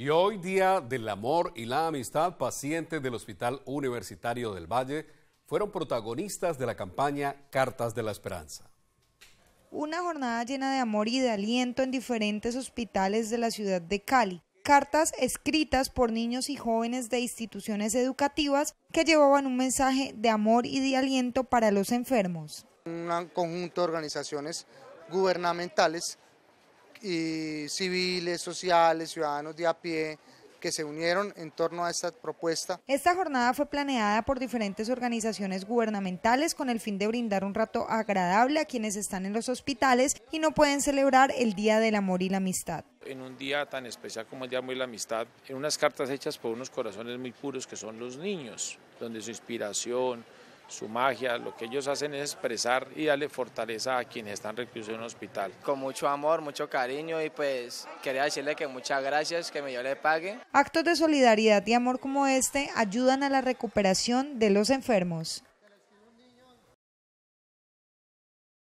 Y hoy, Día del Amor y la Amistad, pacientes del Hospital Universitario del Valle fueron protagonistas de la campaña Cartas de la Esperanza. Una jornada llena de amor y de aliento en diferentes hospitales de la ciudad de Cali cartas escritas por niños y jóvenes de instituciones educativas que llevaban un mensaje de amor y de aliento para los enfermos. Un conjunto de organizaciones gubernamentales y civiles, sociales, ciudadanos de a pie que se unieron en torno a esta propuesta. Esta jornada fue planeada por diferentes organizaciones gubernamentales con el fin de brindar un rato agradable a quienes están en los hospitales y no pueden celebrar el Día del Amor y la Amistad. En un día tan especial como el Día del Amor y la Amistad, en unas cartas hechas por unos corazones muy puros que son los niños, donde su inspiración, su magia, lo que ellos hacen es expresar y darle fortaleza a quienes están reclusos en un hospital. Con mucho amor, mucho cariño y pues quería decirle que muchas gracias, que me yo le pague. Actos de solidaridad y amor como este ayudan a la recuperación de los enfermos.